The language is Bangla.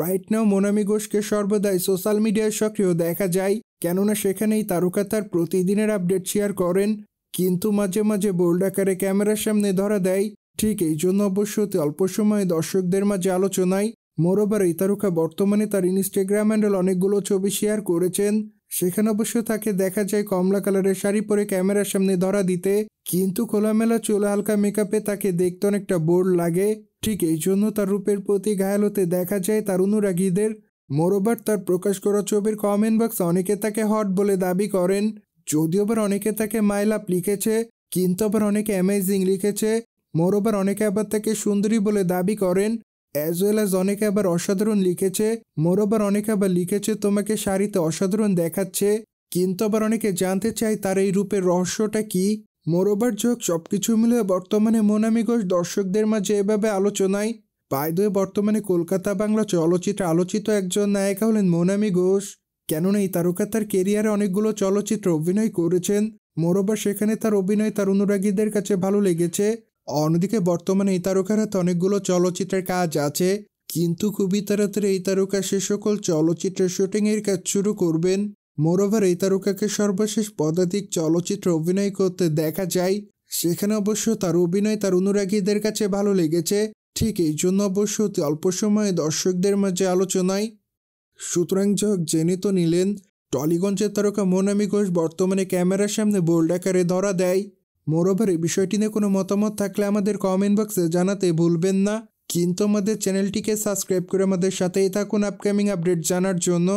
রাইট নাও মোনামি ঘোষকে সর্বদাই সোশ্যাল মিডিয়ায় সক্রিয় দেখা যায় কেননা সেখানেই তারকা তার প্রতিদিনের আপডেট শেয়ার করেন কিন্তু মাঝে মাঝে বোল্ড আকারে ক্যামেরার সামনে ধরা দেয় ঠিক এই জন্য অবশ্য অল্প সময়ে দর্শকদের মাঝে আলোচনায় মোরোবার এই তারকা বর্তমানে তার ইনস্টাগ্রাম হ্যান্ডেল অনেকগুলো ছবি শেয়ার করেছেন সেখানে অবশ্য তাকে দেখা যায় কমলা কালারের শাড়ি পরে ক্যামেরার সামনে ধরা দিতে কিন্তু খোলামেলা চোলা হালকা মেকআপে তাকে দেখতে অনেকটা বোর্ড লাগে ঠিক এই জন্য তার রূপের প্রতি ঘায়াল হতে দেখা যায় তার অনুরাগীদের মোরোবার তার প্রকাশ করা ছবির কমেন্ট বক্স অনেকে তাকে হট বলে দাবি করেন যদিও আবার অনেকে তাকে মাইলাপ লিখেছে কিন্তু আবার অনেকে অ্যামেজিং লিখেছে মোরোবার অনেকে আবার তাকে সুন্দরী বলে দাবি করেন অ্যাজ ওয়েল অ্যাজ অনেকে আবার অসাধারণ লিখেছে মোরোবার অনেকে আবার লিখেছে তোমাকে শাড়িতে অসাধারণ দেখাচ্ছে কিন্তু আবার অনেকে জানতে চায় তার এই রূপের রহস্যটা কি মোরোবার যোগ সব কিছু মিলে বর্তমানে মোনামি ঘোষ দর্শকদের মাঝে এভাবে আলোচনায় পায়দয়ে বর্তমানে কলকাতা বাংলা চলচ্চিত্রে আলোচিত একজন নায়িকা হলেন মোনামি ঘোষ কেননা এই তারকা তার কেরিয়ারে অনেকগুলো চলচ্চিত্রে অভিনয় করেছেন মোরবার সেখানে তার অভিনয় তার অনুরাগীদের কাছে ভালো লেগেছে অন্যদিকে বর্তমানে এই তারকার হাতে অনেকগুলো চলচ্চিত্রের কাজ আছে কিন্তু খুবই তাড়াতাড়ি এই তারকা সে সকল চলচ্চিত্রের শুটিংয়ের কাজ শুরু করবেন মোরওভার এই তারকাকে সর্বশেষ পদাতিক চলচ্চিত্রে অভিনয় করতে দেখা যায় সেখানে অবশ্য তার অভিনয় তার অনুরাগীদের কাছে ভালো লেগেছে ঠিক এই জন্য অবশ্য অতি অল্প সময়ে দর্শকদের মাঝে আলোচনায় সুতরাং যাক জেনে তো নিলেন টলিগঞ্জের তারকা মোনামি ঘোষ বর্তমানে ক্যামেরার সামনে বোল্ড আকারে ধরা দেয় মোরোভার এই বিষয়টি নিয়ে কোনো মতামত থাকলে আমাদের কমেন্ট বক্সে জানাতে ভুলবেন না কিন্তু আমাদের চ্যানেলটিকে সাবস্ক্রাইব করে আমাদের সাথেই থাকুন আপকামিং আপডেট জানার জন্য